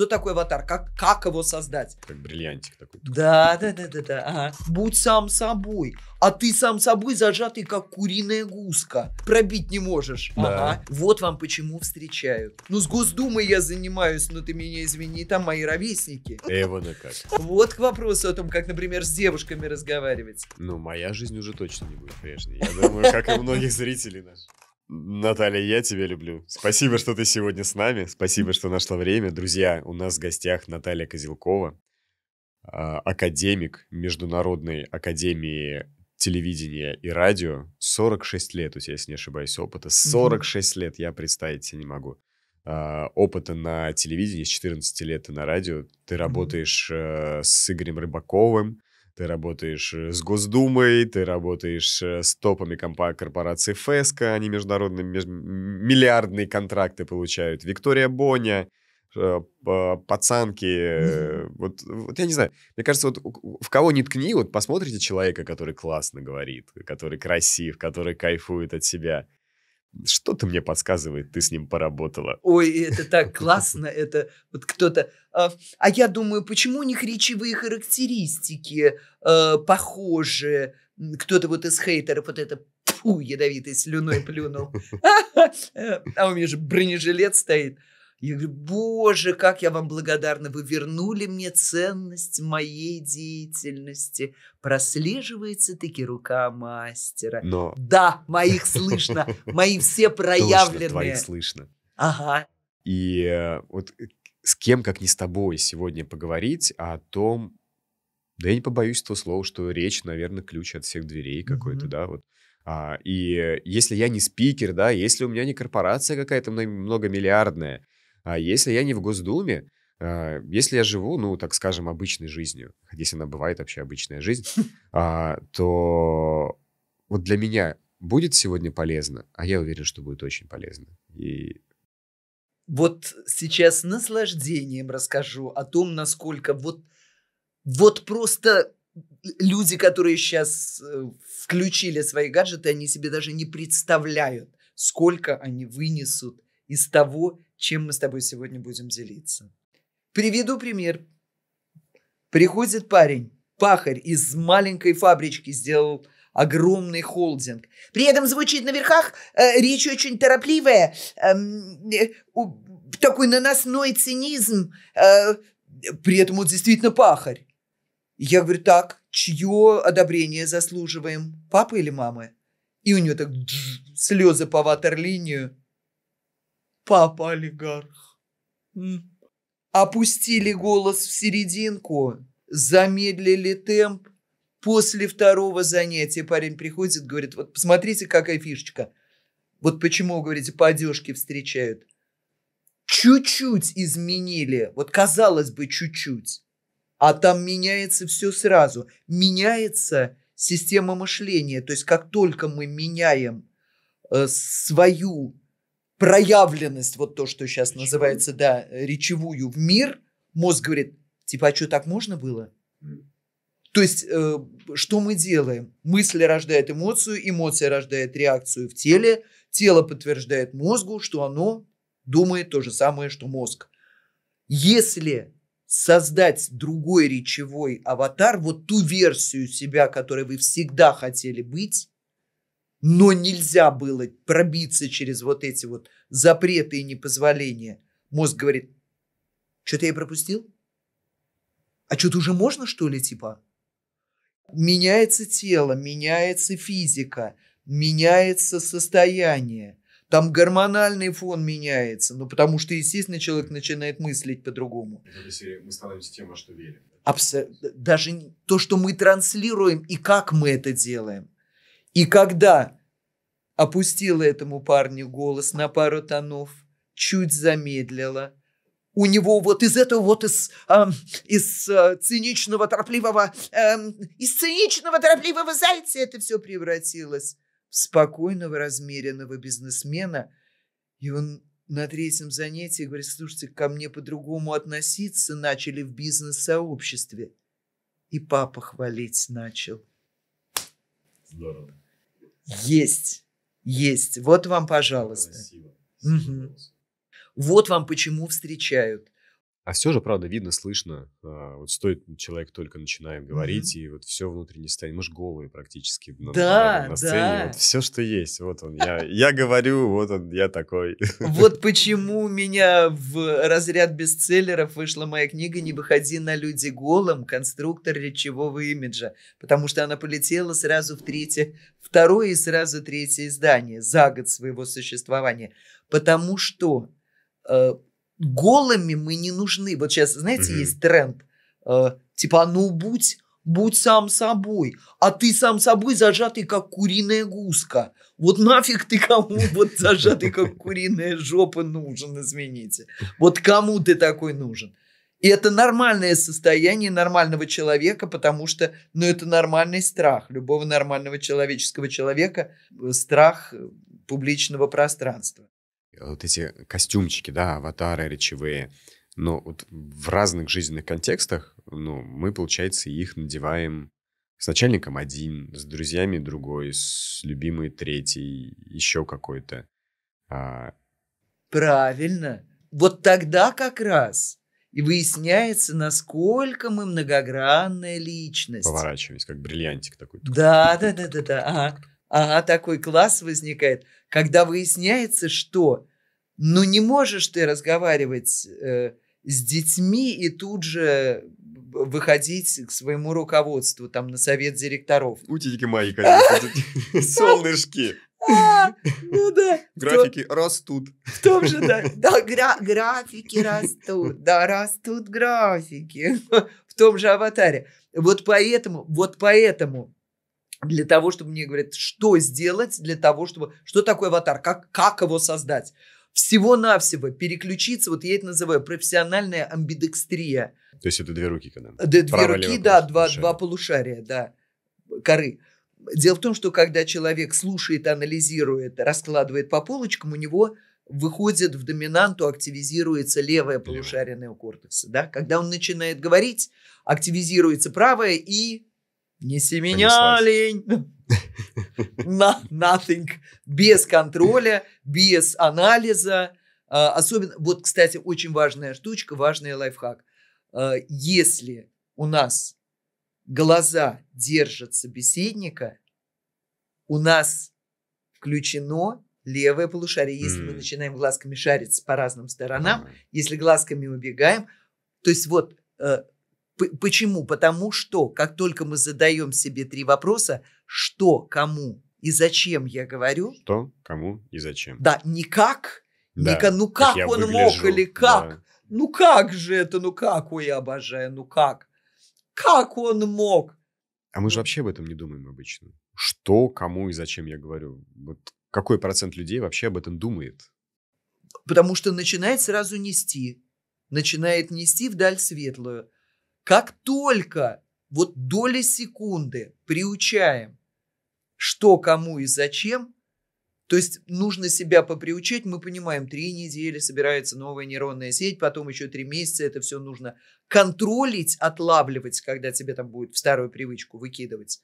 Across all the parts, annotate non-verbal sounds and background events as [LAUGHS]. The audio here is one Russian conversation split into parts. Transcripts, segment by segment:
Что такое аватар? Как, как его создать? Как бриллиантик такой. Да, да, да, да, да. Ага. Будь сам собой. А ты сам собой зажатый, как куриная гуска. Пробить не можешь. Да. Ага. Вот вам почему встречают. Ну, с Госдумой я занимаюсь, но ты меня извини, там мои ровесники. Эвана как. Вот к вопросу о том, как, например, с девушками разговаривать. Ну, моя жизнь уже точно не будет прежней. Я думаю, как и многих зрителей наших. Наталья, я тебя люблю. Спасибо, что ты сегодня с нами. Спасибо, что нашла время. Друзья, у нас в гостях Наталья Козелкова, а, академик Международной академии телевидения и радио. 46 лет у тебя, если не ошибаюсь, опыта. 46 лет, я представить себе не могу. А, опыта на телевидении с 14 лет и на радио. Ты работаешь э, с Игорем Рыбаковым, ты работаешь э, с Госдумой, ты работаешь э, с топами корпорации ФЭСКО, они международные меж... миллиардные контракты получают, Виктория Боня, э, пацанки, вот, вот я не знаю, мне кажется, вот в кого не ткни, вот посмотрите человека, который классно говорит, который красив, который кайфует от себя, что-то мне подсказывает, ты с ним поработала. Ой, это так [LAUGHS] классно, это вот кто-то... А, а я думаю, почему у них речевые характеристики а, похожи? Кто-то вот из хейтеров вот это фу, ядовитой слюной плюнул. [LAUGHS] А, а у меня же бронежилет стоит. Я говорю, боже, как я вам благодарна, вы вернули мне ценность моей деятельности. Прослеживается таки рука мастера. Но... Да, моих слышно, [LAUGHS] мои все проявленные. Точно, твоих слышно. Ага. И э, вот э, с кем, как не с тобой, сегодня поговорить о том, да я не побоюсь этого слова, что речь, наверное, ключ от всех дверей какой-то, mm-hmm. да, вот. А, и э, если я не спикер, да, если у меня не корпорация какая-то многомиллиардная, а если я не в Госдуме, а, если я живу, ну, так скажем, обычной жизнью, если она бывает вообще обычная жизнь, [LAUGHS] а, то вот для меня будет сегодня полезно, а я уверен, что будет очень полезно. И вот сейчас наслаждением расскажу о том, насколько вот, вот просто люди, которые сейчас э, включили свои гаджеты, они себе даже не представляют, сколько они вынесут из того, чем мы с тобой сегодня будем делиться. Приведу пример. Приходит парень, пахарь из маленькой фабрички сделал огромный холдинг. При этом звучит на верхах э, речь очень торопливая, эм, э, э, такой наносной цинизм. Э, при этом он действительно пахарь. Я говорю, так, чье одобрение заслуживаем? Папы или мамы? И у него так джж, слезы по ватерлинию папа олигарх. Опустили голос в серединку, замедлили темп. После второго занятия парень приходит, говорит, вот посмотрите, какая фишечка. Вот почему, говорите, по одежке встречают. Чуть-чуть изменили, вот казалось бы, чуть-чуть. А там меняется все сразу. Меняется система мышления. То есть как только мы меняем э, свою проявленность, вот то, что сейчас речевую. называется, да, речевую в мир, мозг говорит, типа, а что, так можно было? То есть, э, что мы делаем? Мысль рождает эмоцию, эмоция рождает реакцию в теле, тело подтверждает мозгу, что оно думает то же самое, что мозг. Если создать другой речевой аватар, вот ту версию себя, которой вы всегда хотели быть, но нельзя было пробиться через вот эти вот запреты и непозволения. Мозг говорит, что-то я пропустил? А что-то уже можно, что ли, типа? Меняется тело, меняется физика, меняется состояние. Там гормональный фон меняется, ну потому что, естественно, человек начинает мыслить по-другому. мы становимся тем, во что верим. Абсо... Даже то, что мы транслируем и как мы это делаем – и когда опустила этому парню голос на пару тонов, чуть замедлила – у него вот из этого вот из, э, из э, циничного торопливого э, из циничного торопливого зайца это все превратилось в спокойного размеренного бизнесмена и он на третьем занятии говорит слушайте ко мне по-другому относиться начали в бизнес сообществе и папа хвалить начал здорово есть, есть. Вот вам, пожалуйста. Красиво. Угу. Вот вам почему встречают. А все же, правда, видно, слышно. А, вот стоит человек только начинает говорить, mm-hmm. и вот все внутреннее состояние. Мы же голые практически на, да, на сцене. Да. Вот все, что есть. Вот он. Я, я говорю, вот он, я такой. Вот [LAUGHS] почему у меня в разряд бестселлеров вышла моя книга «Не выходи на люди голым. Конструктор речевого имиджа». Потому что она полетела сразу в третье, второе и сразу третье издание за год своего существования. Потому что э, голыми мы не нужны. Вот сейчас, знаете, mm-hmm. есть тренд, э, типа, «А ну будь, будь сам собой, а ты сам собой зажатый, как куриная гуска. Вот нафиг ты кому [LAUGHS] вот зажатый, как куриная жопа нужен, извините. Вот кому ты такой нужен? И это нормальное состояние нормального человека, потому что, ну, это нормальный страх любого нормального человеческого человека, э, страх э, публичного пространства. Э, вот эти костюмчики, да, аватары речевые, но вот в разных жизненных контекстах, ну, мы, получается, их надеваем с начальником один, с друзьями другой, с любимой третий, еще какой-то. А... Правильно. Вот тогда как раз и выясняется, насколько мы многогранная личность. Поворачиваемся как бриллиантик такой. Да, да, да, да, да. Ага. Ага, такой класс возникает, когда выясняется, что ну не можешь ты разговаривать э, с детьми и тут же э, выходить к своему руководству, там, на совет директоров. Утики мои, конечно. [LAUGHS] Солнышки. А, ну да. Графики том, растут. В том же, да. Да, гра графики растут. Да, растут графики. [LAUGHS] В том же аватаре. Вот поэтому, вот поэтому для того, чтобы мне говорят, что сделать для того, чтобы... Что такое аватар? Как, как его создать? Всего-навсего переключиться, вот я это называю профессиональная амбидекстрия. То есть это две руки, когда? Да, две руки, да, два, два полушария, да, коры. Дело в том, что когда человек слушает, анализирует, раскладывает по полочкам, у него выходит в доминанту, активизируется левое полушарие неокортекса. Да? Когда он начинает говорить, активизируется правое и Неси меня, лень. nothing. Без контроля, без анализа. А, особенно, вот, кстати, очень важная штучка, важный лайфхак. А, если у нас глаза держат собеседника, у нас включено левое полушарие. Если мы начинаем глазками шариться по разным сторонам, если глазками убегаем, то есть вот э, Почему? Потому что, как только мы задаем себе три вопроса, что, кому и зачем я говорю... Что, кому и зачем. Да, никак. Да, никак ну как, как он выгляжу, мог или как? Да. Ну как же это, ну как, ой, я обожаю, ну как? Как он мог? А мы же ну вообще об этом не думаем обычно. Что, кому и зачем я говорю? Вот какой процент людей вообще об этом думает? Потому что начинает сразу нести. Начинает нести вдаль светлую. Как только вот доли секунды приучаем, что, кому и зачем, то есть нужно себя поприучать, мы понимаем, три недели собирается новая нейронная сеть, потом еще три месяца это все нужно контролить, отлавливать, когда тебе там будет в старую привычку выкидывать.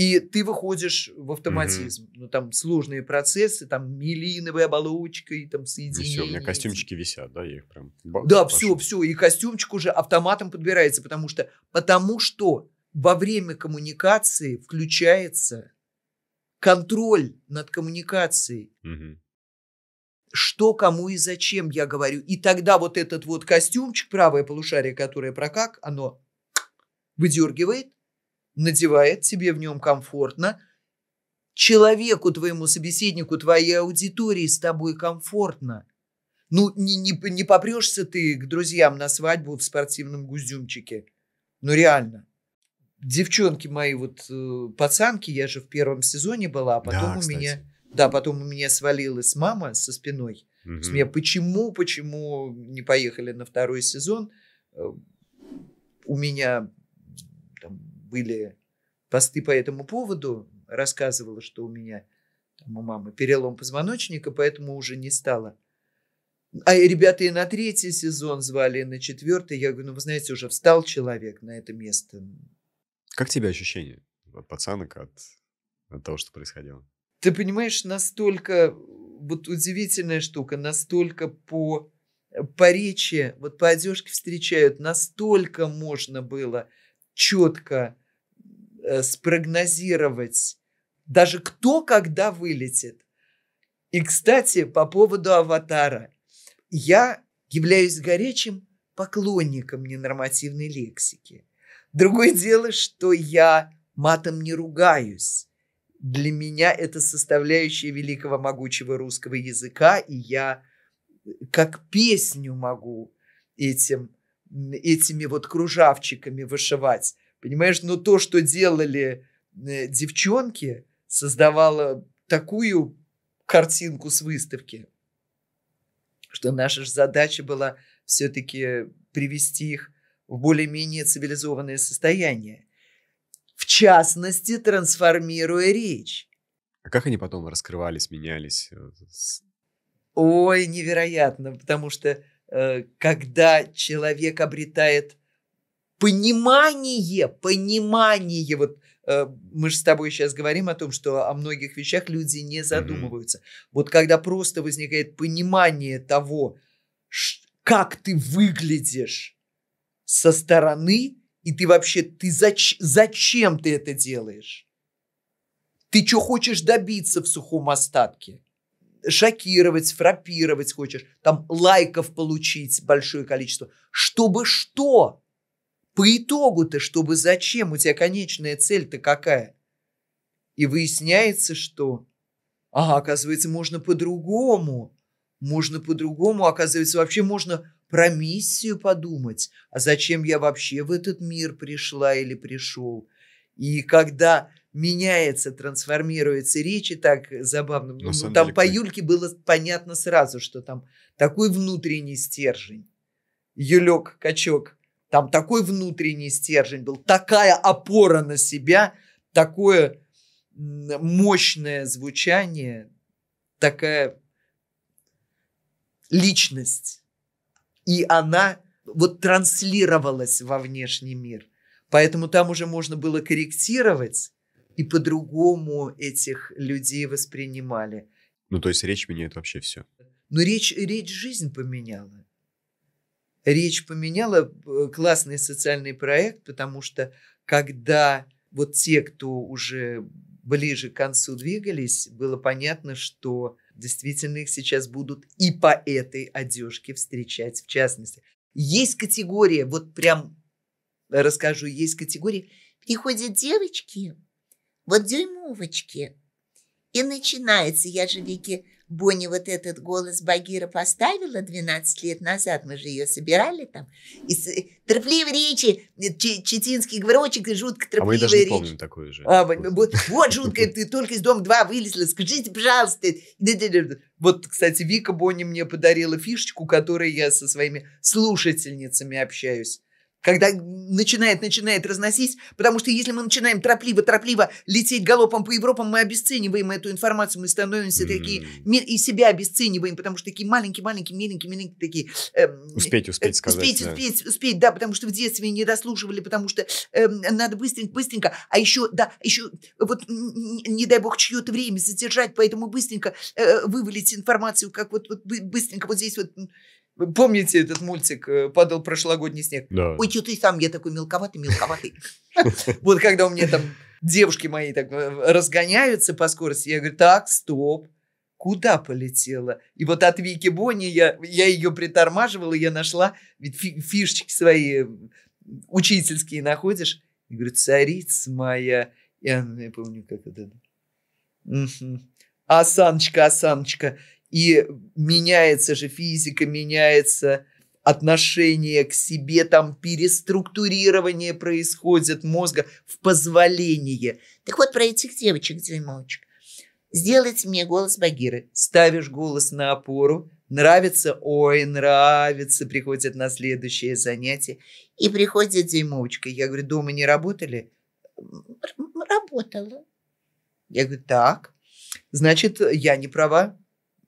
И ты выходишь в автоматизм. Угу. Ну, там сложные процессы, там милиновая оболочка и там соединение. Ну, все, у меня костюмчики висят, да, я их прям... Бак, да, пошел. все, все, и костюмчик уже автоматом подбирается, потому что, потому что во время коммуникации включается контроль над коммуникацией. Угу. Что, кому и зачем я говорю. И тогда вот этот вот костюмчик, правое полушарие, которое прокак, оно выдергивает, надевает, тебе в нем комфортно. Человеку, твоему собеседнику, твоей аудитории с тобой комфортно. Ну, не, не, не попрешься ты к друзьям на свадьбу в спортивном гузюмчике, Ну, реально. Девчонки мои, вот э, пацанки, я же в первом сезоне была, а потом да, у меня... Да, потом у меня свалилась мама со спиной. Угу. То меня почему, почему не поехали на второй сезон? Э, у меня были посты по этому поводу. Рассказывала, что у меня там, у мамы перелом позвоночника, поэтому уже не стало. А ребята и на третий сезон звали, и на четвертый. Я говорю, ну, вы знаете, уже встал человек на это место. Как тебе ощущение от пацанок, от, от того, что происходило? Ты понимаешь, настолько вот удивительная штука, настолько по, по речи, вот по одежке встречают, настолько можно было четко э, спрогнозировать даже кто когда вылетит. И, кстати, по поводу аватара. Я являюсь горячим поклонником ненормативной лексики. Другое дело, что я матом не ругаюсь. Для меня это составляющая великого могучего русского языка, и я э, как песню могу этим этими вот кружавчиками вышивать. Понимаешь, но то, что делали э, девчонки, создавало такую картинку с выставки, что наша же задача была все-таки привести их в более-менее цивилизованное состояние. В частности, трансформируя речь. А как они потом раскрывались, менялись? Э, Ой, невероятно, потому что Э, когда человек обретает понимание, понимание, вот э, мы же с тобой сейчас говорим о том, что о многих вещах люди не задумываются. Mm-hmm. Вот когда просто возникает понимание того, как ты выглядишь со стороны, и ты вообще, ты зач, зачем ты это делаешь? Ты что хочешь добиться в сухом остатке? шокировать, фрапировать хочешь, там лайков получить большое количество. Чтобы что? По итогу-то, чтобы зачем? У тебя конечная цель-то какая? И выясняется, что, ага, оказывается, можно по-другому. Можно по-другому, оказывается, вообще можно про миссию подумать. А зачем я вообще в этот мир пришла или пришел? И когда меняется, трансформируется речь, и так забавно. ну, ну, там по Юльке было понятно сразу, что там такой внутренний стержень. Юлек, качок, там такой внутренний стержень был, такая опора на себя, такое мощное звучание, такая личность. И она вот транслировалась во внешний мир. Поэтому там уже можно было корректировать и по-другому этих людей воспринимали. Ну, то есть речь меняет вообще все. Ну речь, речь жизнь поменяла. Речь поменяла э, классный социальный проект, потому что когда вот те, кто уже ближе к концу двигались, было понятно, что действительно их сейчас будут и по этой одежке встречать в частности. Есть категория, вот прям э, расскажу, есть категория, приходят девочки, вот дюймовочки. И начинается, я же Вики Бонни вот этот голос Багира поставила 12 лет назад, мы же ее собирали там. И с... Э, Тропливые речи, э, читинский говорочек и жутко тропливая речь. А мы даже не речь. помним такую же. А, вот, вот жуткая, ты только из дома 2 вылезла, скажите, пожалуйста. Вот, кстати, Вика Бонни мне подарила фишечку, которой я со своими слушательницами общаюсь когда начинает, начинает разносить, потому что если мы начинаем торопливо-торопливо лететь галопом по Европам, мы обесцениваем эту информацию, мы становимся mm такие, и себя обесцениваем, потому что такие маленькие-маленькие, маленькие-маленькие такие... Эм, э, успеть, успеть сказать. Успеть, да. успеть, успеть, да, потому что в детстве не дослушивали, потому что э, надо быстренько-быстренько, а еще, да, еще вот не дай бог чье-то время задержать, поэтому быстренько э, вывалить информацию, как вот, вот быстренько вот здесь вот Помните этот мультик э, «Падал прошлогодний снег»? Да. Ой, что ты сам, я такой мелковатый, мелковатый. [LAUGHS] Вот когда у меня там девушки мои так э, разгоняются по скорости, я говорю, так, стоп, куда полетела? И вот от Вики Бонни я, ее притормаживала, я нашла, ведь фишечки свои э, учительские находишь. Я говорю, царица моя, я помню, как это. Угу. Осаночка, осаночка. И меняется же физика, меняется отношение к себе, там переструктурирование происходит мозга в позволении. Так вот про этих девочек, дюймовочек. Сделайте мне голос Багиры. Ставишь голос на опору, нравится, ой, нравится, приходит на следующее занятие. И приходит дюймовочка. Я говорю, дома не работали? Работала. Я говорю, так, значит, я не права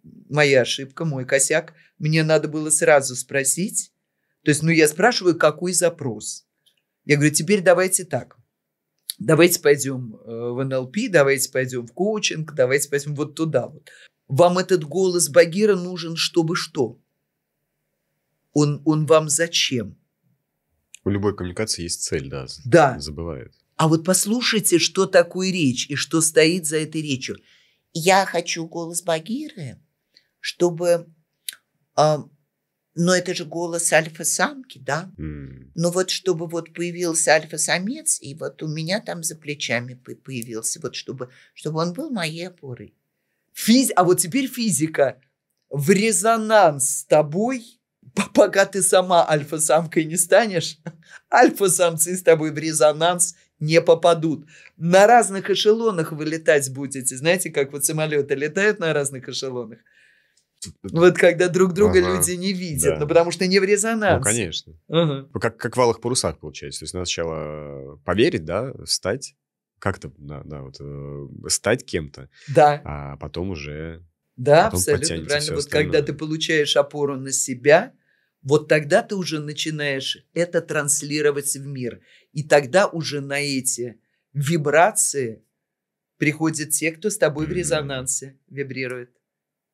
моя ошибка, мой косяк. Мне надо было сразу спросить. То есть, ну, я спрашиваю, какой запрос. Я говорю, теперь давайте так. Давайте пойдем э, в НЛП, давайте пойдем в коучинг, давайте пойдем вот туда вот. Вам этот голос Багира нужен, чтобы что? Он, он вам зачем? У любой коммуникации есть цель, да. Да. Забывает. А вот послушайте, что такое речь и что стоит за этой речью. Я хочу голос Багиры, чтобы... А, но это же голос альфа-самки, да? Mm. Но ну вот чтобы вот появился альфа-самец, и вот у меня там за плечами появился, вот чтобы, чтобы он был моей опорой. Физ... А вот теперь физика. В резонанс с тобой [LAUGHS] пока ты сама альфа-самкой не станешь, [LAUGHS] альфа-самцы с тобой в резонанс не попадут. На разных эшелонах вы летать будете. Знаете, как вот самолеты летают на разных эшелонах? Типа, вот когда друг друга ага. люди не видят, да. ну потому что не в резонансе. Ну, конечно. Ага. Ну, как, как в алых парусах получается. То есть надо сначала э, поверить, да, встать, как-то, да, да, вот, э, стать кем-то. Да. А потом уже... Да, потом абсолютно правильно. Вот остальное. когда ты получаешь опору на себя, вот тогда ты уже начинаешь это транслировать в мир. И тогда уже на эти вибрации приходят те, кто с тобой mm-hmm. в резонансе вибрирует.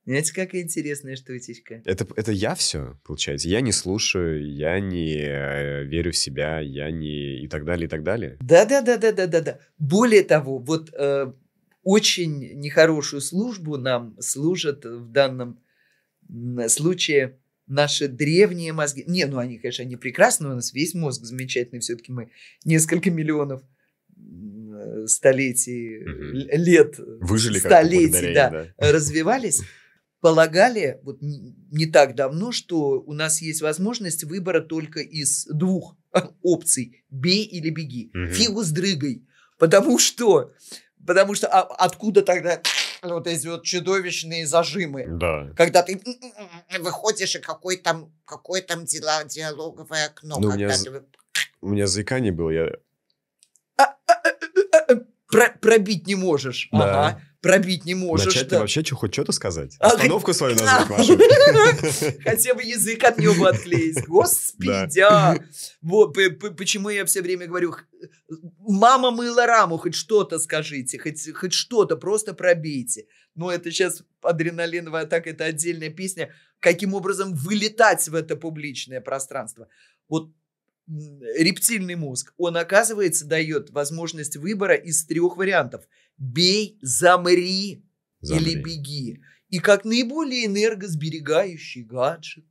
Знаете, какая интересная штучечка. Это, это я все, получается. Я не слушаю, я не э, верю в себя, я не... и так далее, и так далее. Да-да-да-да-да-да-да. Более того, вот э, очень нехорошую службу нам служат в данном э, случае наши древние мозги. Не, ну они, конечно, они прекрасны, у нас весь мозг замечательный, все-таки мы несколько миллионов э, столетий, угу. лет, Выжили столетий, да, да, развивались. [LAUGHS] полагали вот не так давно, что у нас есть возможность выбора только из двух опций – бей или беги. Угу. Фигу с дрыгой. Потому что, потому что а, откуда тогда вот эти вот чудовищные зажимы. Да. Когда ты выходишь, и какой там, какой там дела, диалоговое окно. Ну, у, меня, ты... у меня заикание было, я... А, а, а, а, про, пробить не можешь. Да. Ага пробить не можешь. Начать а, да. вообще что, хоть что-то сказать? Остановку а, свою назвать, Маша. [LAUGHS] Хотя бы язык от него отклеить. [LAUGHS] Господи, Вот почему я все время говорю, мама мыла раму, хоть что-то скажите, хоть, хоть что-то, просто пробейте. Но это сейчас адреналиновая атака, это отдельная песня. Каким образом вылетать в это публичное пространство? Вот рептильный мозг, он, оказывается, дает возможность выбора из трех вариантов. Бей, замри, замри. или беги. И как наиболее энергосберегающий гаджет,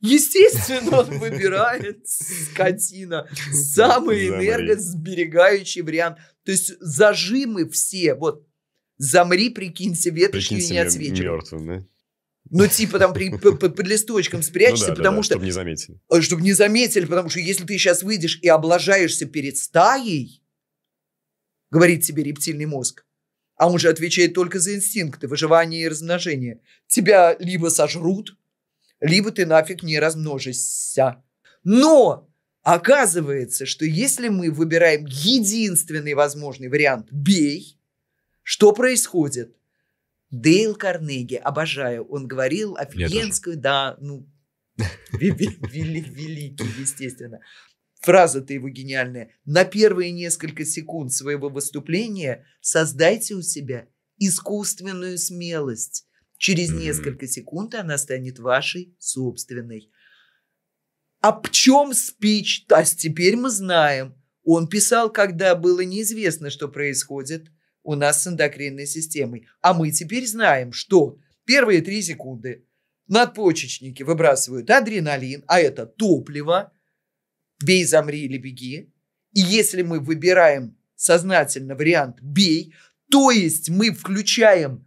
естественно, он выбирает, скотина, самый энергосберегающий вариант. То есть зажимы все, вот, замри, прикинься веточкой и не отсвечивай. Ну, типа там при, по, под листочком спрячься, ну, да, потому да, да, что... Чтобы не заметили. Э, Чтобы не заметили, потому что если ты сейчас выйдешь и облажаешься перед стаей, говорит тебе рептильный мозг, а он же отвечает только за инстинкты, выживания и размножения, Тебя либо сожрут, либо ты нафиг не размножишься. Но оказывается, что если мы выбираем единственный возможный вариант «бей», что происходит? Дейл Карнеги, обожаю. Он говорил офигенскую, да, ну, великий, естественно. Фраза-то его гениальная. На первые несколько секунд своего выступления создайте у себя искусственную смелость. Через несколько секунд она станет вашей собственной. А в чем спич? А теперь мы знаем. Он писал, когда было неизвестно, что происходит – у нас с эндокринной системой. А мы теперь знаем, что первые три секунды надпочечники выбрасывают адреналин, а это топливо, бей, замри или беги. И если мы выбираем сознательно вариант бей, то есть мы включаем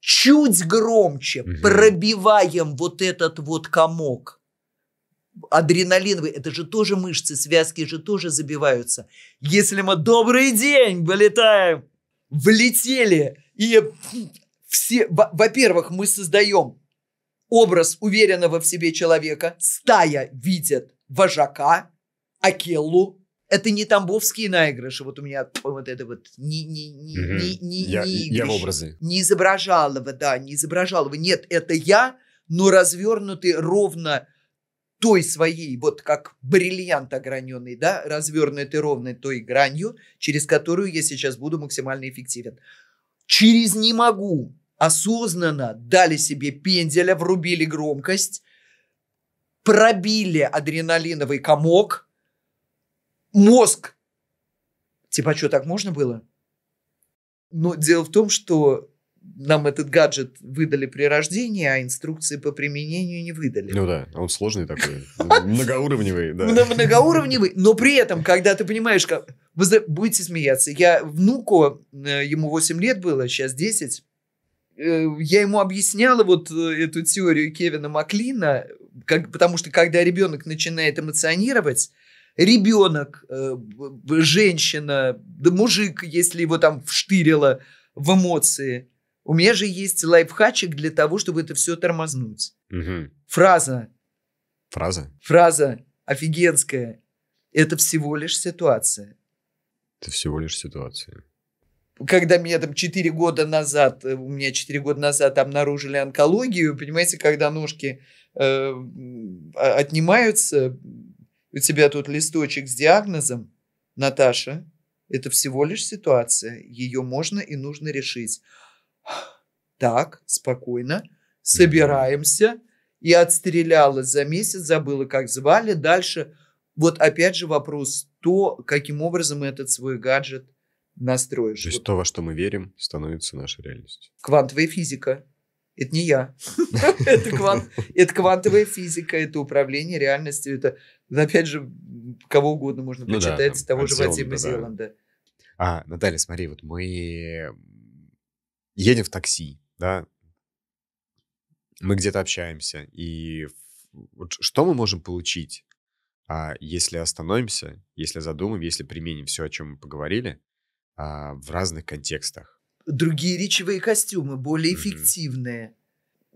чуть громче, угу. пробиваем вот этот вот комок – адреналиновый, это же тоже мышцы, связки же тоже забиваются. Если мы добрый день вылетаем влетели. И все, во-первых, мы создаем образ уверенного в себе человека. Стая видит вожака, Акеллу. Это не тамбовские наигрыши. Вот у меня вот это вот не, не, не, угу. не, не, я, не игрыш, я в образы. Не изображалова, да, не изображалова. Нет, это я, но развернутый ровно той своей, вот как бриллиант ограненный, да, развернутый ровной той гранью, через которую я сейчас буду максимально эффективен. Через «не могу» осознанно дали себе пенделя, врубили громкость, пробили адреналиновый комок, мозг. Типа, а что, так можно было? Но дело в том, что нам этот гаджет выдали при рождении, а инструкции по применению не выдали. Ну да, а он сложный такой, [LAUGHS] многоуровневый, да. Многоуровневый, но при этом, когда ты понимаешь, как... Вы будете смеяться. Я внуку, э, ему 8 лет было, сейчас 10, э, я ему объясняла вот э, эту теорию Кевина Маклина, как, потому что когда ребенок начинает эмоционировать, ребенок, женщина, да мужик, если его там вштырило в эмоции – у меня же есть лайфхачик для того, чтобы это все тормознуть. Угу. Фраза. Фраза? Фраза офигенская. Это всего лишь ситуация. Это всего лишь ситуация. Когда меня там 4 года назад, э, у меня 4 года назад обнаружили онкологию, понимаете, когда ножки э, а, отнимаются, у тебя тут листочек с диагнозом, Наташа, это всего лишь ситуация, ее можно и нужно решить. Так, спокойно, собираемся. И отстрелялась за месяц, забыла, как звали. Дальше, вот опять же вопрос, то, каким образом этот свой гаджет настроишь. То есть вот. то, во что мы верим, становится нашей реальностью. Квантовая физика. Это не я. [LAUGHS] это, квант, это квантовая физика, это управление реальностью. Это, ну, опять же, кого угодно можно ну почитать прочитать с того же Вадима Зеланда. А, Наталья, смотри, вот мы едем в такси, да, мы где-то общаемся, и вот что мы можем получить, а, если остановимся, если задумаем, если применим все, о чем мы поговорили, а, в разных контекстах? Другие речевые костюмы, более mm-hmm. эффективные.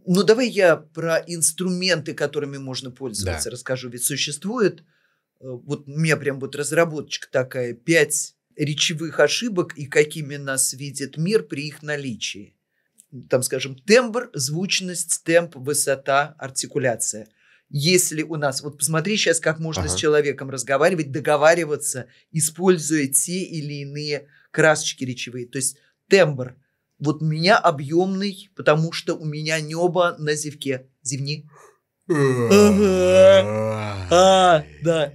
Ну, давай я про инструменты, которыми можно пользоваться, да. расскажу. Ведь существует, э, вот у меня прям вот разработчик такая, пять речевых ошибок и какими нас видит мир при их наличии. Там, скажем, тембр, звучность, темп, высота, артикуляция. Если у нас, вот посмотри сейчас, как можно ага. с человеком разговаривать, договариваться, используя те или иные красочки речевые. То есть тембр. Вот у меня объемный, потому что у меня небо на зевке. Зевни. ага. А, да.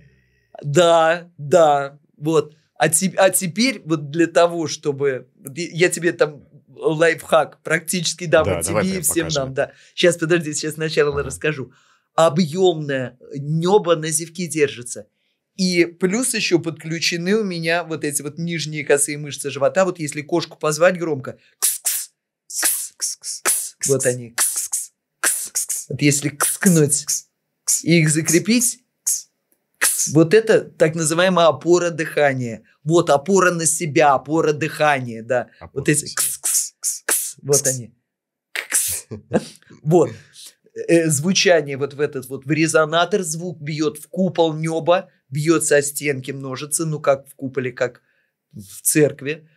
Да, да. Вот. А, te, а теперь вот для того, чтобы... Я тебе там лайфхак практически дам да, тебе, и всем покажем. нам. Да. Сейчас, подожди, сейчас сначала ага. расскажу. Объемное небо на зевке держится. И плюс еще подключены у меня вот эти вот нижние косые мышцы живота. Вот если кошку позвать громко, вот они, Вот если кскнуть и их закрепить, вот это так называемая опора дыхания – вот опора на себя, опора дыхания, да. Опора вот эти кс, кс, кс, кс, вот они. [LAUGHS] Вот. Э, звучание вот в этот вот, в резонатор звук бьет в купол неба, бьет со стенки, множится, ну как в куполе, как в церкви.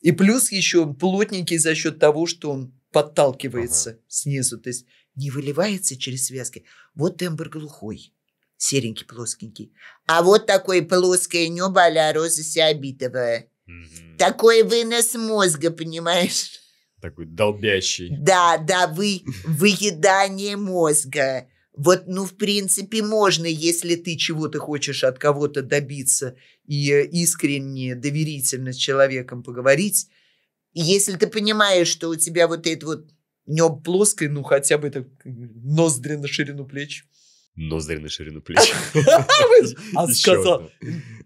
И плюс еще он плотненький за счет того, что он подталкивается ага. снизу, то есть не выливается через связки. Вот тембр глухой серенький, плоскенький. А вот такое плоское небо а Роза сиабитовая Угу. Такой вынос мозга, понимаешь? Такой долбящий. Да, да, вы, выедание мозга. Вот, ну, в принципе, можно, если ты чего-то хочешь от кого-то добиться и э, искренне, доверительно с человеком поговорить. Если ты понимаешь, что у тебя вот это вот небо плоское, ну, хотя бы это ноздри на ширину плеч – Ноздри на ширину плеч. [LAUGHS] [LAUGHS] А сказал,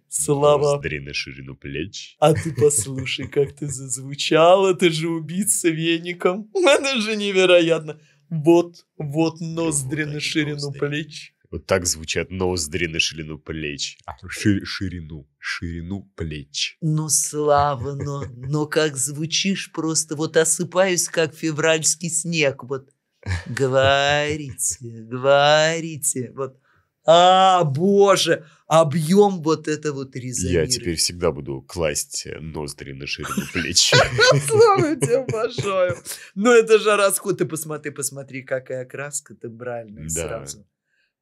слава. Ноздри на ширину плеч. А ты послушай, как ты зазвучал, это же убийца веником. [LAUGHS] Это же невероятно. Вот, вот ноздри на ширину плеч. Вот так звучат ноздри на ширину плеч. А, шир, ширину, ширину плеч. Ну, Слава, но, но как звучишь, просто вот осыпаюсь, как февральский снег. Вот Говорите, говорите. Вот. А, боже, объем вот это вот резонирует. Я теперь всегда буду класть э, ноздри на ширину плеч. [LAUGHS] Слава тебе, обожаю. Ну, это же расход. Ты посмотри, посмотри, какая краска-то бральная сразу.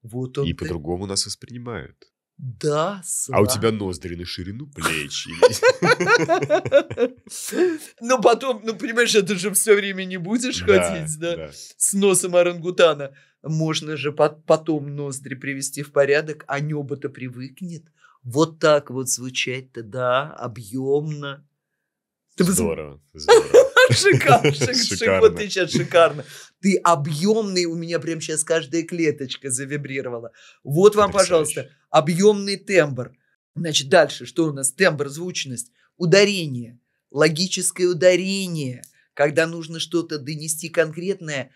Вот он. И по-другому нас воспринимают. Да, сла. А у тебя ноздри на ширину плеч. [LAUGHS] Ну, потом, ну, понимаешь, это же все время не будешь ходить, да, с носом орангутана. Можно же потом ноздри привести в порядок, а небо-то привыкнет. Вот так вот звучать-то, да, объемно. Здорово, здорово. [LAUGHS] шикарно, [LAUGHS] шикарно. Вот ты сейчас шикарно. Ты объемный, у меня прям сейчас каждая клеточка завибрировала. Вот вам, пожалуйста, объемный тембр. Значит, дальше, что у нас? Тембр, звучность, ударение, логическое ударение, когда нужно что-то донести конкретное,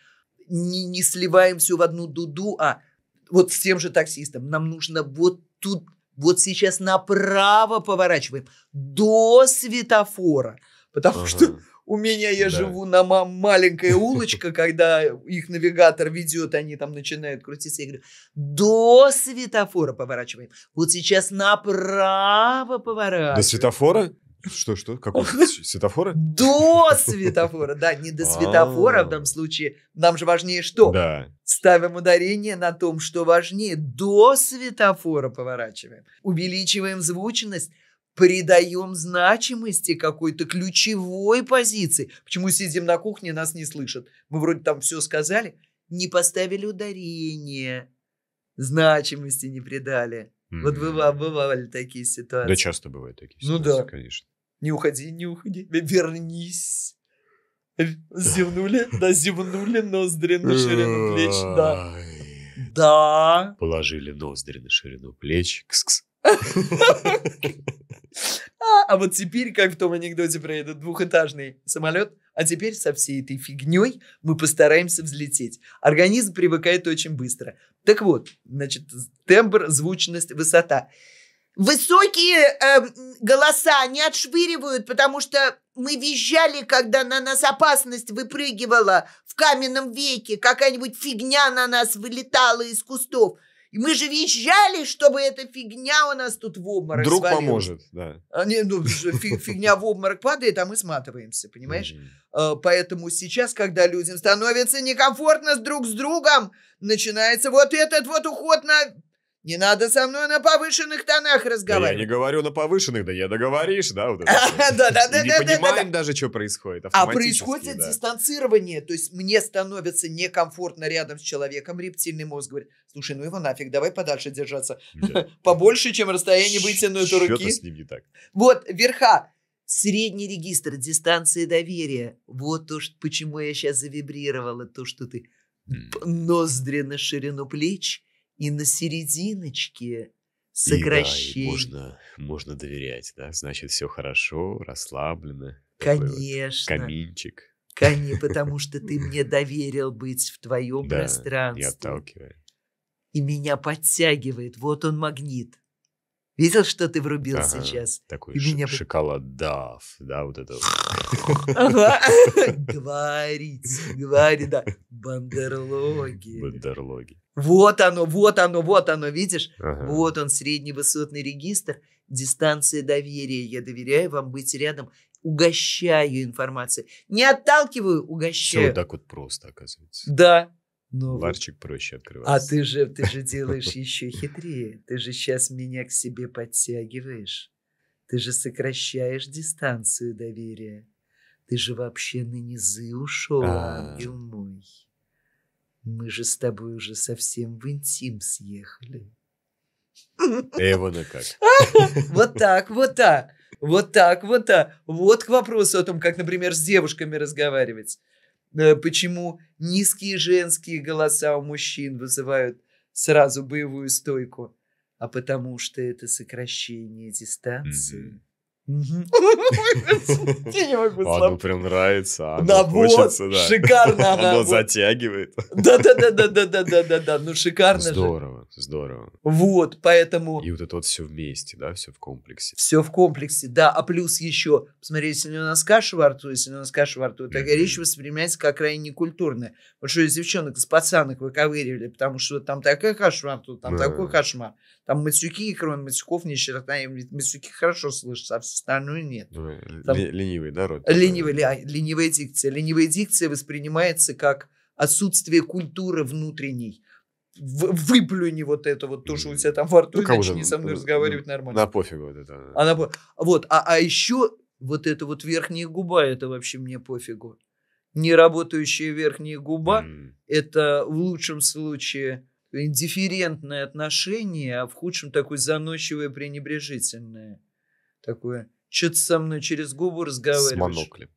не, не сливаем все в одну дуду, а вот с тем же таксистом нам нужно вот тут, вот сейчас направо поворачиваем до светофора, потому ага. что у меня я да. живу на маленькая улочка, когда их навигатор ведет, они там начинают крутиться. Я говорю, до светофора поворачиваем. Вот сейчас направо поворачиваем. До светофора? Что, что? Какой [LAUGHS] светофора? До светофора, да, не до светофора в данном случае. Нам же важнее что? Да. Ставим ударение на том, что важнее. До светофора поворачиваем. Увеличиваем звучность придаем значимости какой-то ключевой позиции. Почему сидим на кухне, нас не слышат? Мы вроде там все сказали, не поставили ударение, значимости не придали. Mm-hmm. Вот бывали, бывали такие ситуации. Да часто бывают такие ну ситуации, ну, да. конечно. Не уходи, не уходи, э, вернись. Э, зевнули, [LAUGHS] да, зевнули ноздри на ширину плеч, да. Да. Положили ноздри на ширину плеч. Кс-кс. [LAUGHS] А, а вот теперь, как в том анекдоте про этот двухэтажный самолет, а теперь со всей этой фигней мы постараемся взлететь. Организм привыкает очень быстро. Так вот, значит, тембр, звучность, высота. Высокие э, голоса не отшвыривают, потому что мы визжали, когда на нас опасность выпрыгивала в каменном веке, какая-нибудь фигня на нас вылетала из кустов – и мы же вещали, чтобы эта фигня у нас тут в обморок Друг свалилась. поможет, да. А, не, ну, [LAUGHS] фигня в обморок падает, а мы сматываемся, понимаешь? Mm-hmm. Поэтому сейчас, когда людям становится некомфортно друг с другом, начинается вот этот вот уход на не надо со мной на повышенных тонах разговаривать. Да я не говорю на повышенных, да я договоришь, да? Вот да, да, да. Не понимаем даже, что происходит. А происходит дистанцирование. То есть мне становится некомфортно рядом с человеком. Рептильный мозг говорит, слушай, ну его нафиг, давай подальше держаться. [LAUGHS] Побольше, чем расстояние вытянутой руки. Что-то с ним не так. Вот, верха. Средний регистр дистанции доверия. Вот то, почему я сейчас завибрировала, то, что ты ноздри на ширину плеч, и на серединочке сокращение. И, да, и можно, можно доверять, да? Значит, все хорошо, расслаблено. Конечно. Вот каминчик. Конечно, [LAUGHS] потому что ты мне доверил быть в твоем да, пространстве. И отталкивает. И меня подтягивает. Вот он магнит. Видел, что ты врубил ага, сейчас? Такой и ш- меня... шоколадав, да, вот это. [LAUGHS] Говорить, говори, да. Бандерлоги. Бандерлоги. Вот оно, вот оно, вот оно, видишь? Вот он, средневысотный регистр, дистанция доверия. Я доверяю вам быть рядом, угощаю информацией. Не отталкиваю, угощаю. Все так вот просто, оказывается. Да, но ну, Ларчик проще открывается. А ты же, ты же делаешь [LAUGHS] еще хитрее. Ты же сейчас меня к себе подтягиваешь. Ты же сокращаешь дистанцию доверия. Ты же вообще на низы ушел, а. ангел мой. Мы же с тобой уже совсем в интим съехали. Эвана как? [LAUGHS] Вот так, вот так. Вот так, вот так. Вот к вопросу о том, как, например, с девушками разговаривать. Э, почему низкие женские голоса у мужчин вызывают сразу боевую стойку, а потому что это сокращение дистанции. [LAUGHS] Я не могу Ладно, прям нравится. Да [LAUGHS] вот, шикарно она. Оно затягивает. Да-да-да-да-да-да-да-да. Ну шикарно же. Здорово. Здорово, Вот, поэтому... И вот это вот все вместе, да, все в комплексе. Все в комплексе, да. А плюс еще, посмотри, если у нас каша во рту, если у нас каша во рту, mm-hmm. речь воспринимается как крайне некультурная. Вот что из девчонок, из пацанок выковыривали, потому что там такая каша во рту, там mm-hmm. такой кошмар. Там матюки, кроме матюков, ни черта, матюки хорошо слышатся, а все остальное нет. Mm-hmm. Там... Ленивый, да, рот. Ленивый, ленивая дикция. Ленивая дикция воспринимается как отсутствие культуры внутренней выплюни вот это вот то, что у тебя там во рту, ну, и начни со мной разговаривать нормально. На пофигу вот это. А, на, вот, а, а еще вот эта вот верхняя губа, это вообще мне пофигу. Неработающая верхняя губа, mm. это в лучшем случае индифферентное отношение, а в худшем такое заносчивое, пренебрежительное. Такое, что ты со мной через губу разговариваешь? С моноклем.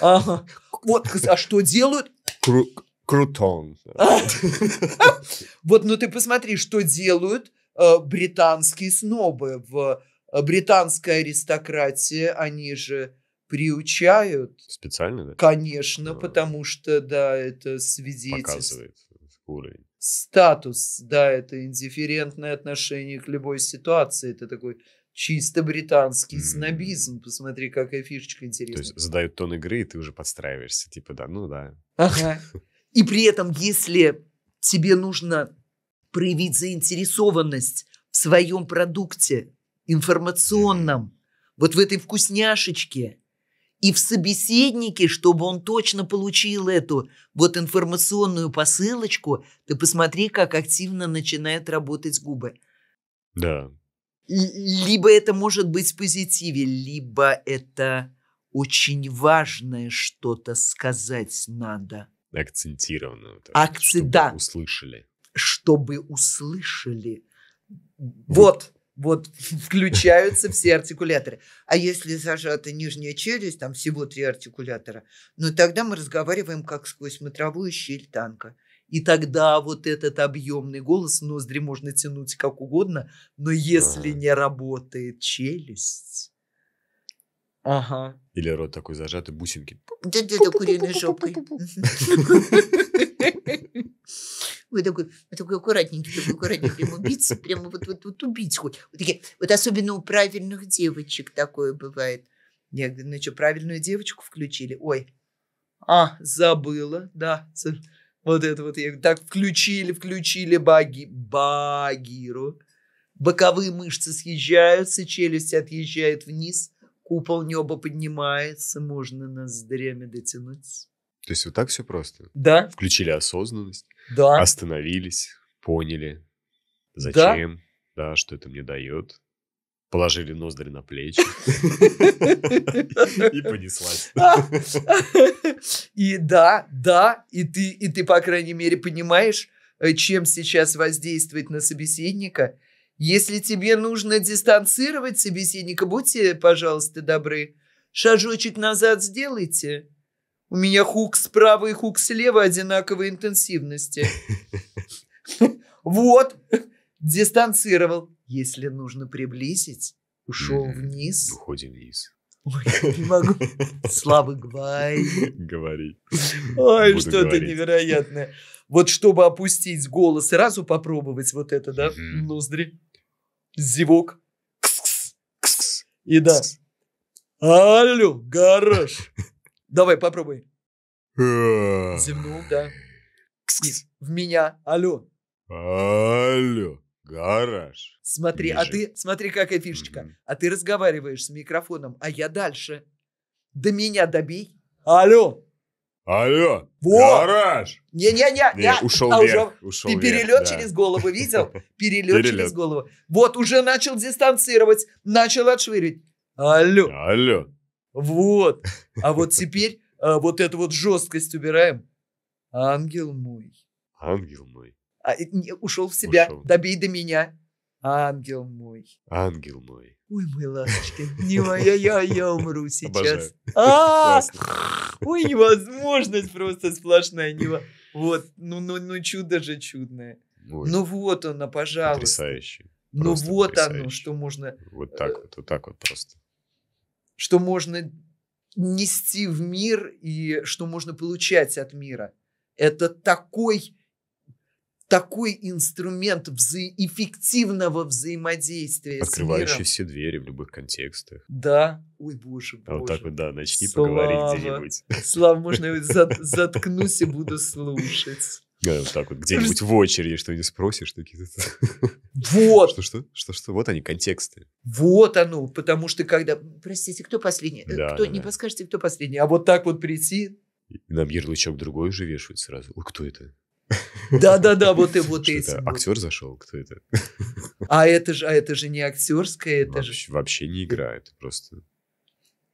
Ага. Вот, а что делают? Круг Крутон. [LAUGHS] Вот, ну ты посмотри, что делают э, британские снобы в э, британской аристократии, они же приучают. Специально, да? Конечно, ну, потому что, да, это свидетельство. Показывает Статус, да, это индифферентное отношение к любой ситуации. Это такой чисто британский mm. снобизм. Посмотри, какая фишечка интересная. То есть задают тон игры, и ты уже подстраиваешься. Типа, да, ну да. Ага. И при этом, если тебе нужно проявить заинтересованность в своем продукте информационном, вот в этой вкусняшечке и в собеседнике, чтобы он точно получил эту вот информационную посылочку, ты посмотри, как активно начинают работать губы. Да. Либо это может быть в позитиве, либо это очень важное что-то сказать надо – акцентированную. Акци... Чтобы да. услышали. Чтобы услышали. Вот, вот [LAUGHS] включаются все артикуляторы. А если зажата нижняя челюсть, там всего три артикулятора, ну тогда мы разговариваем как сквозь смотровую щель танка. И тогда вот этот объемный голос ноздри можно тянуть как угодно, но если не работает челюсть, Ага. Или рот такой зажатый, бусинки. Да-да-да, куриной жопой. [LAUGHS] Вы такой, вы такой аккуратненький, такой аккуратненький, прям убийца, прямо вот, вот, вот убить хоть. Вот, такие, вот особенно у правильных девочек такое бывает. Я говорю, ну что, правильную девочку включили? Ой, а, забыла, да. Вот это вот, я говорю, так включили, включили баги, багиру. Боковые мышцы съезжаются, челюсть отъезжает вниз – купол неба поднимается, можно ноздрями дотянуть. То есть вот так все просто? Да. Включили осознанность, да. остановились, поняли, зачем, да, да что это мне дает, положили ноздри на плечи и понеслась. И да, да, и ты, и ты, по крайней мере, понимаешь, э, чем сейчас воздействовать на собеседника, если тебе нужно дистанцировать собеседника, будьте, пожалуйста, добры. Шажочек назад сделайте. У меня хук справа и хук слева одинаковой интенсивности. Вот, дистанцировал. Если нужно приблизить, ушел вниз. Уходим вниз. Ой, не могу. Слава Гвай. Говори. Ой, что-то невероятное. Вот чтобы опустить голос, сразу попробовать вот это, да, ноздри зевок. Кс-кс, кс-кс. И да. Алло, гараж. Давай, попробуй. Зевнул, да. кс В меня. Алло. Алло. Гараж. Смотри, Ниже. а ты, смотри, какая фишечка. Mm-hmm. А ты разговариваешь с микрофоном, а я дальше. До меня добей. Алло. Алло, вот. гараж! Не-не-не, не, ушел уже ушел перелет вверх, через голову, видел? Перелет, [LAUGHS] перелет через голову. Вот, уже начал дистанцировать, начал отшвыривать. Алло. Алло. Вот. А вот [LAUGHS] теперь а, вот эту вот жесткость убираем. Ангел мой. Ангел мой. А, не, ушел в себя, ушел. добей до меня. Ангел мой. Ангел мой. Ой, мой ласточка, [LAUGHS] моя, я, я умру сейчас. А, ой, невозможность просто сплошная. Нево... Вот, ну, ну, ну, чудо же чудное. Ой, ну вот оно, пожалуйста. Потрясающе. Ну вот потрясающе. оно, что можно... Вот так э, вот, вот так вот просто. Что можно нести в мир и что можно получать от мира. Это такой такой инструмент вза- эффективного взаимодействия Открывающий с миром. все двери в любых контекстах. Да. Ой, боже, боже. А вот так вот, да, начни Слава. поговорить где-нибудь. Слава, можно я зат- [LAUGHS] заткнусь и буду слушать. Да, вот так вот, где-нибудь в очереди, что не спросишь, такие. Вот. Что, что, что, что, вот они, контексты. Вот оно, потому что когда, простите, кто последний? Э, да, кто, да, не да. подскажете, кто последний? А вот так вот прийти. И нам ярлычок другой уже вешают сразу. Ой, кто это? Да-да-да, вот и [LAUGHS] вот эти. Актер зашел, кто это? А это же, а это же не актерская, это же... Вообще не играет, это просто...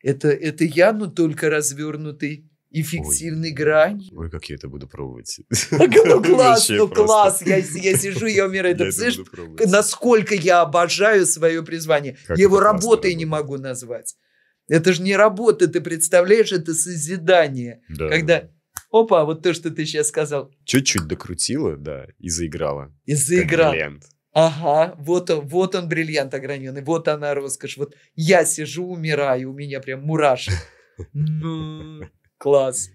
Это, это я, но только развернутый эффективный грань. Ой, как я это буду пробовать. [LAUGHS] Ну [LAUGHS] класс, ну класс, я, я сижу, я умираю. Это, слышишь, насколько я обожаю свое призвание. Как его работой не могу назвать. Это же не работа, ты представляешь, это созидание. Да. Когда опа, вот то, что ты сейчас сказал. Чуть-чуть докрутила, да, и заиграла. И заиграла. Ага, вот, он, вот он бриллиант ограненный, вот она роскошь. Вот я сижу, умираю, у меня прям мурашек. [LAUGHS] Ну, класс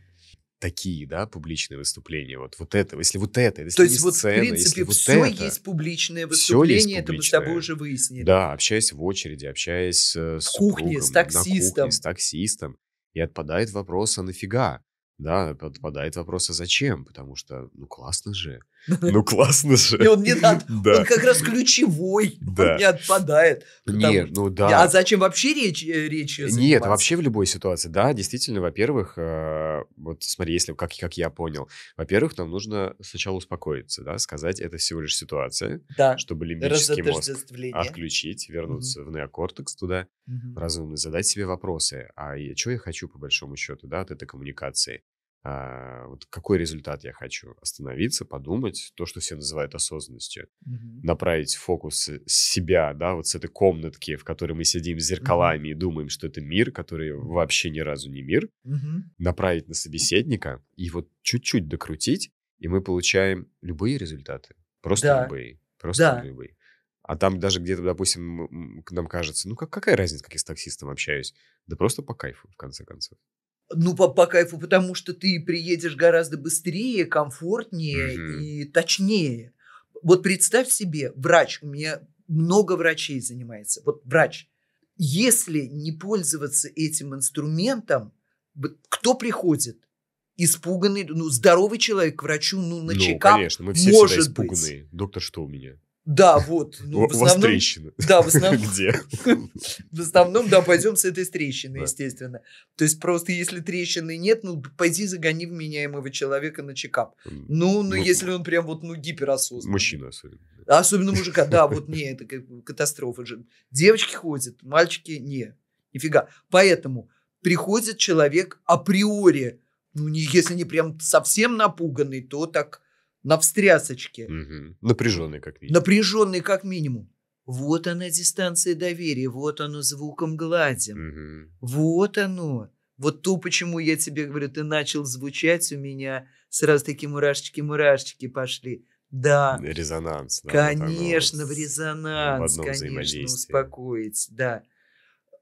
такие, да, публичные выступления, вот, вот это, если вот это, если То есть, вот, сцена, в принципе, вот все это, есть публичное выступление, есть публичное. это мы с тобой уже выяснили. Да, общаясь в очереди, общаясь э, с, с супругом, с таксистом. на кухне, с таксистом, и отпадает вопрос, а нафига? да, подпадает вопрос, а зачем? Потому что, ну, классно же. [LAUGHS] Ну классно же. И он не надо, [LAUGHS] да. он как раз ключевой, да. он не отпадает. Потому... Нет, ну да. А зачем вообще речь, э, речь Нет, вообще в любой ситуации, да, действительно, во-первых, э, вот смотри, если как, как я понял, во-первых, нам нужно сначала успокоиться, да, сказать, это всего лишь ситуация, да. чтобы лимбический мозг отключить, вернуться угу. в неокортекс туда, угу. разумно задать себе вопросы, а я, что я хочу по большому счету, да, от этой коммуникации, а, вот какой результат я хочу. Остановиться, подумать, то, что все называют осознанностью. Mm-hmm. Направить фокус себя, да, вот с этой комнатки, в которой мы сидим с зеркалами mm-hmm. и думаем, что это мир, который вообще ни разу не мир. Mm-hmm. Направить на собеседника и вот чуть-чуть докрутить, и мы получаем любые результаты. Просто да. любые. Просто да. любые. А там даже где-то, допустим, нам кажется, ну как, какая разница, как я с таксистом общаюсь? Да просто по кайфу, в конце концов. Ну, по, по кайфу, потому что ты приедешь гораздо быстрее, комфортнее угу. и точнее. Вот представь себе, врач, у меня много врачей занимается, вот врач. Если не пользоваться этим инструментом, кто приходит? Испуганный, ну, здоровый человек к врачу, ну, на ну, чекап конечно, мы все может всегда испуганные. Быть. Доктор, что у меня? Да, вот. Ну, в, основном, у вас трещина. Да, в основном. [LAUGHS] Где? [LAUGHS] В основном, да, пойдем с этой трещины, да. естественно. То есть просто если трещины нет, ну, пойди загони вменяемого человека на чекап. Ну, ну, ну если он прям вот, ну, гиперосознанный. Мужчина особенно. А особенно мужика, да, вот не, это как катастрофа же. Девочки ходят, мальчики не. Нифига. Поэтому приходит человек априори, ну, не, если не прям совсем напуганный, то так на встрясочке. Угу. Напряженный как минимум. Напряженный как минимум. Вот она дистанция доверия, вот оно звуком гладим. Угу. Вот оно. Вот то, почему я тебе говорю, ты начал звучать у меня, сразу такие мурашечки-мурашечки пошли. Да. Резонанс. Да, конечно, в резонанс, в конечно, успокоить, да.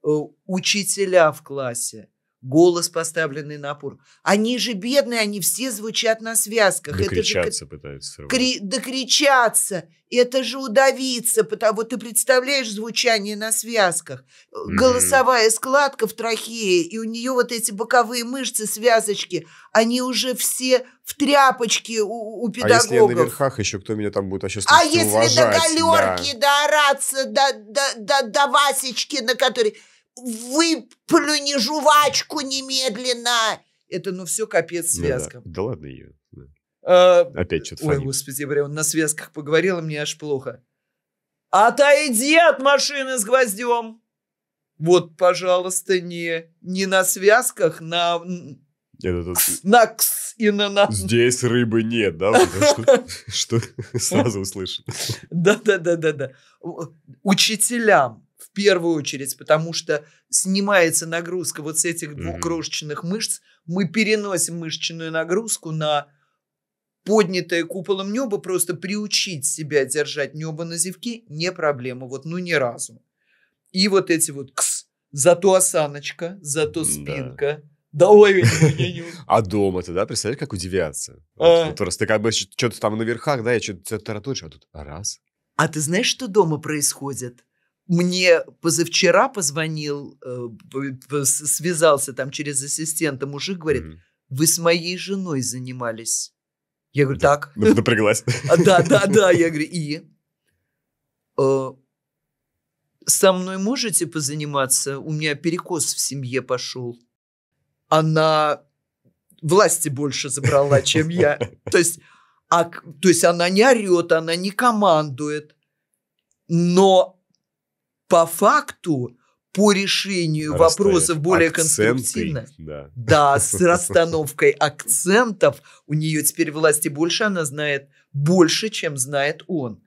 Э, учителя в классе – голос поставленный на опор. Они же бедные, они все звучат на связках. Докричаться это же, пытаются. Кри, докричаться. Это же удавиться. Потому ты представляешь звучание на связках. Mm-hmm. Голосовая складка в трахее, и у нее вот эти боковые мышцы, связочки, они уже все в тряпочке у, у педагогов. А если я на верхах еще, кто меня там будет вообще а слушать, А если до галерки, да. до ораться, до, до, до, до Васечки, на которой... Выплюни жвачку немедленно! Это ну все капец связка. Ну, да. да ладно ее. А, Опять что-то Ой, фонит. господи, прям на связках поговорила, мне аж плохо. Отойди от машины с гвоздем! Вот, пожалуйста, не, не на связках, на... Это тут... На кс и на на... Здесь рыбы нет, да? Что [LAUGHS] сразу услышал. Да-да-да-да-да. Учителям первую очередь, потому что снимается нагрузка вот с этих двух mm-hmm. крошечных мышц, мы переносим мышечную нагрузку на поднятое куполом небо, просто приучить себя держать небо на зевке не проблема, вот ну ни разу. И вот эти вот кс, зато осаночка, зато спинка, да. Давай, [LAUGHS] А дома-то, да, представляешь, как удивляться? Просто а. ты как бы что-то там на верхах, да, я что-то таратуришь, а тут раз. А ты знаешь, что дома происходит? мне позавчера позвонил, э, связался там через ассистента мужик, говорит, mm-hmm. вы с моей женой занимались. Я говорю, да, так. Ну, напряглась. А, да, да, да. Я говорю, и? «Э, со мной можете позаниматься? У меня перекос в семье пошел. Она власти больше забрала, чем я. То есть, а, то есть она не орет, она не командует. Но по факту по решению Расставить вопросов более конструктивно. Да. да, с [LAUGHS] расстановкой акцентов у нее теперь власти больше, она знает больше, чем знает он.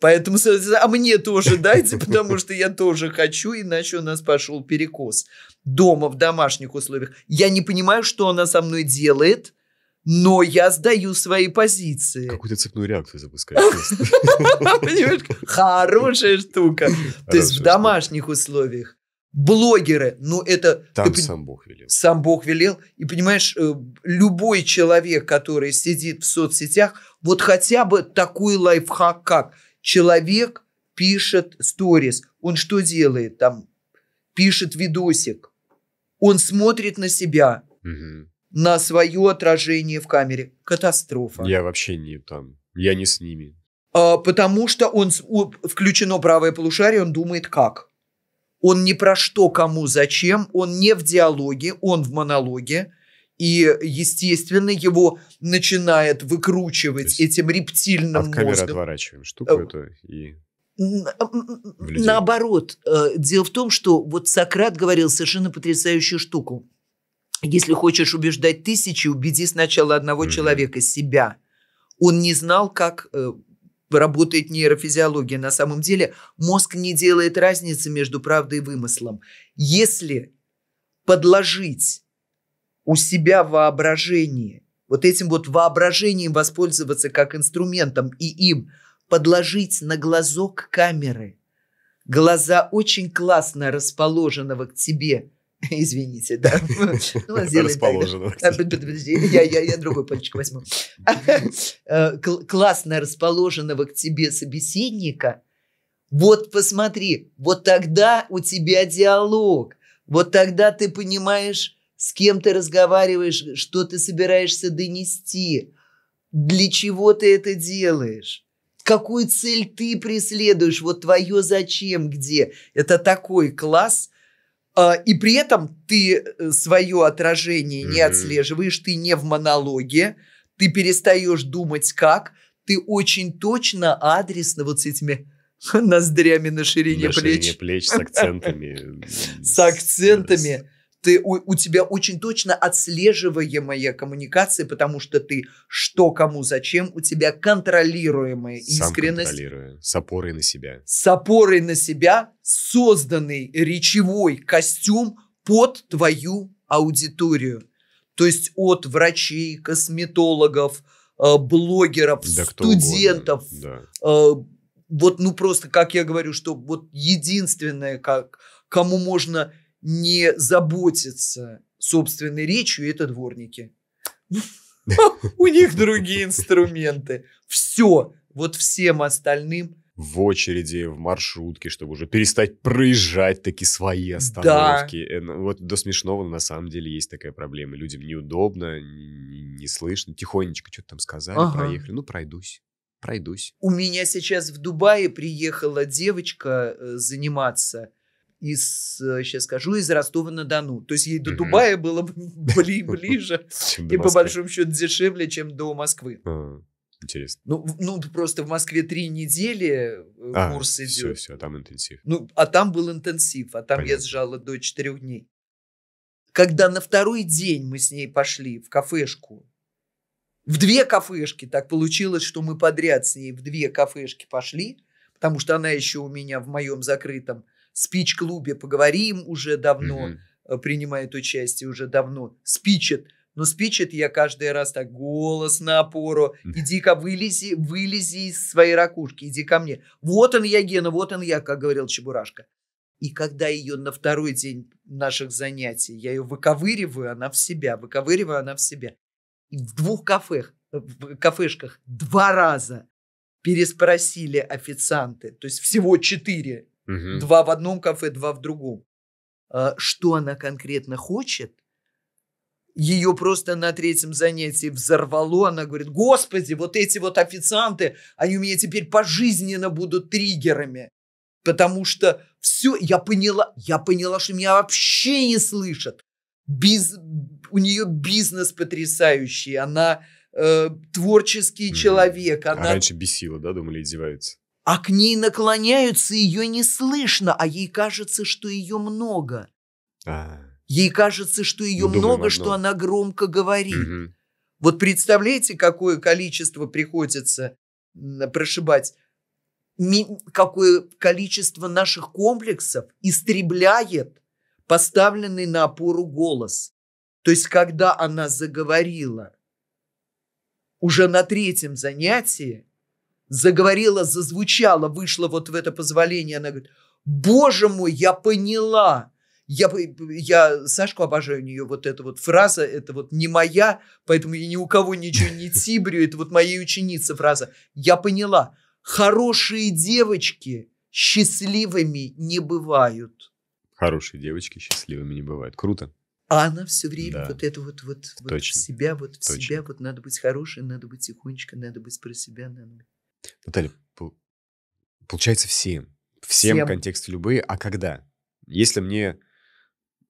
Поэтому, а мне тоже дайте, потому что я тоже хочу, иначе у нас пошел перекос. Дома, в домашних условиях. Я не понимаю, что она со мной делает – но я сдаю свои позиции. Какую-то цепную реакцию запускаешь. [LAUGHS] хорошая штука. То есть в домашних условиях. Блогеры, ну это... Там сам Бог велел. Сам Бог велел. И понимаешь, э, любой человек, который сидит в соцсетях, вот хотя бы такой лайфхак, как человек пишет сторис, он что делает там? Пишет видосик, он смотрит на себя, Угу на свое отражение в камере. Катастрофа. Я вообще не там. Я не с ними. А, потому что он включено правое полушарие, он думает как. Он не про что, кому, зачем. Он не в диалоге, он в монологе. И, естественно, его начинает выкручивать этим рептильным от мозгом. От отворачиваем штуку а, эту и... Наоборот, э, дело в том, что вот Сократ говорил совершенно потрясающую штуку. Если хочешь убеждать тысячи, убеди сначала одного mm-hmm. человека, себя. Он не знал, как э, работает нейрофизиология. На самом деле мозг не делает разницы между правдой и вымыслом. Если подложить у себя воображение, вот этим вот воображением воспользоваться как инструментом и им подложить на глазок камеры, глаза очень классно расположенного к тебе – [LAUGHS] Извините, да. [LAUGHS] Ну, Расположено. А, я, я, я другой пальчик возьму. [LAUGHS] Э, классно расположенного к тебе собеседника. Вот посмотри, вот тогда у тебя диалог. Вот тогда ты понимаешь, с кем ты разговариваешь, что ты собираешься донести, для чего ты это делаешь какую цель ты преследуешь, вот твое зачем, где. Это такой класс, а, и при этом ты э, свое отражение не отслеживаешь, ты не в монологе, ты перестаешь думать как, ты очень точно, адресно вот с этими [LAUGHS] ноздрями на ширине на плеч. ширине плеч [LAUGHS] с акцентами. С акцентами ты, у, у тебя очень точно отслеживаемая коммуникация, потому что ты что, кому, зачем, у тебя контролируемая Сам искренность. Контролирую. С опорой на себя. С опорой на себя созданный речевой костюм под твою аудиторию. То есть от врачей, косметологов, э, блогеров, да студентов. Да. Э, вот, ну просто, как я говорю, что вот единственное, как, кому можно не заботятся собственной речью, это дворники. [LAUGHS] У них другие инструменты. Все, вот всем остальным – в очереди, в маршрутке, чтобы уже перестать проезжать такие свои остановки. Да. Э, ну, вот до смешного на самом деле есть такая проблема. Людям неудобно, не, не слышно, тихонечко что-то там сказали, ага. проехали. Ну, пройдусь. Пройдусь. У меня сейчас в Дубае приехала девочка э, заниматься из, сейчас э, скажу, из Ростова-на-Дону. То есть ей до Дубая было [LAUGHS] бли [LAUGHS] ближе и по большому счету дешевле, чем до Москвы. А, интересно. Ну, ну, просто в Москве три недели э, а, курс идет. Все, все, там интенсив. Ну, а там был интенсив, а там Понятно. я сжала до четырех дней. Когда на второй день мы с ней пошли в кафешку, в две кафешки, так получилось, что мы подряд с ней в две кафешки пошли, потому что она еще у меня в моем закрытом спич-клубе поговорим уже давно, mm принимает участие уже давно, спичит. Но спичит я каждый раз так голос на опору. Иди-ка вылези, вылези из своей ракушки, иди ко мне. Вот он я, Гена, вот он я, как говорил Чебурашка. И когда ее на второй день наших занятий, я ее выковыриваю, она в себя, выковыриваю, она в себя. И в двух кафе, э, в кафешках два раза переспросили официанты, то есть всего четыре Угу. Два в одном кафе, два в другом. А что она конкретно хочет, ее просто на третьем занятии взорвало. Она говорит, господи, вот эти вот официанты, они у меня теперь пожизненно будут триггерами. Потому что все, я поняла, я поняла, что меня вообще не слышат. Биз, у нее бизнес потрясающий, она э, творческий mm. человек. А она... А раньше бесила, да, думали, издеваются? а к ней наклоняются, ее не слышно, а ей кажется, что ее много. А-а-а. Ей кажется, что ее ну, Мы много, что она громко говорит. Угу. Вот представляете, какое количество приходится прошибать, какое количество наших комплексов истребляет поставленный на опору голос. То есть, когда она заговорила уже на третьем занятии, заговорила, зазвучала, вышла вот в это позволение, она говорит, боже мой, я поняла. Я, я Сашку обожаю, у нее вот эта вот фраза, это вот не моя, поэтому я ни у кого ничего не тибрю, это вот моей ученицы фраза. Я поняла, хорошие девочки счастливыми не бывают. Хорошие девочки счастливыми не бывают. Круто. А она все время да. вот это вот, вот, вот в себя, вот в Точно. себя, вот надо быть хорошей, надо быть тихонечко, надо быть про себя, надо быть. Наталья, получается всем. Всем, всем. контексты любые. А когда? Если мне...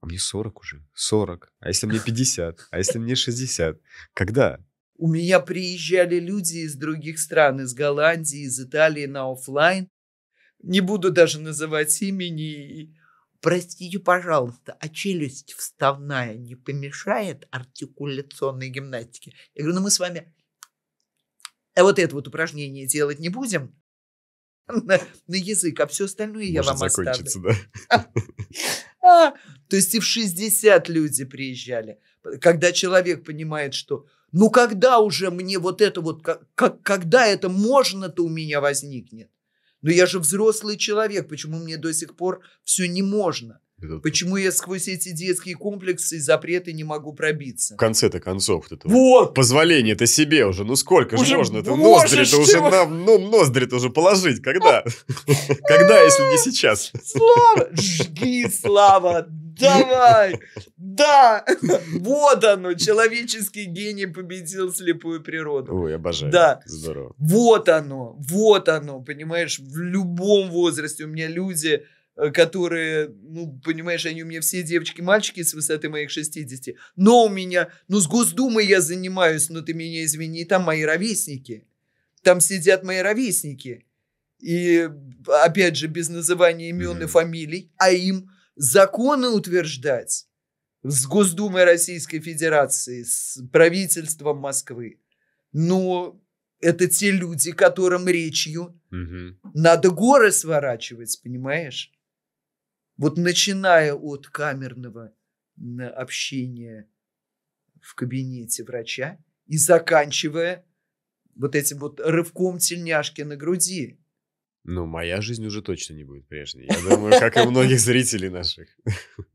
А мне 40 уже. 40. А если мне 50? [LAUGHS] А если мне 60? Когда? У меня приезжали люди из других стран, из Голландии, из Италии на офлайн. Не буду даже называть имени. Простите, пожалуйста, а челюсть вставная не помешает артикуляционной гимнастике? Я говорю, ну мы с вами а вот это вот упражнение делать не будем [LAUGHS] на, на язык, а все остальное Может, я вам закончится, оставлю. да? [LAUGHS] А, то есть и в 60 люди приезжали. Когда человек понимает, что ну когда уже мне вот это вот, как, когда это можно-то у меня возникнет? Но ну я же взрослый человек, почему мне до сих пор все не можно? Это... Почему я сквозь эти детские комплексы и запреты не могу пробиться? В конце-то концов это вот. позволение это себе уже. Ну сколько уже же можно? Это ноздри-то уже нам, ну ноздри-то уже положить. Когда? [LAUGHS] Когда, если не сейчас? Слава! Жги, Слава! Давай! Да! Вот оно! Человеческий гений победил слепую природу. Ой, обожаю. Да. Здорово. Вот оно! Вот оно! Понимаешь, в любом возрасте у меня люди Э, которые, ну, понимаешь, они у меня все девочки-мальчики с высоты моих 60, но у меня, ну, с Госдумой я занимаюсь, но ну, ты меня извини, там мои ровесники, там сидят мои ровесники. И, опять же, без называния имен mm-hmm. и фамилий, а им законы утверждать с Госдумой Российской Федерации, с правительством Москвы. Но это те люди, которым речью угу. надо горы сворачивать, понимаешь? Вот начиная от камерного общения в кабинете врача и заканчивая вот этим вот рывком тельняшки на груди. Ну, моя жизнь уже точно не будет прежней. Я думаю, как и многих зрителей наших. [LAUGHS]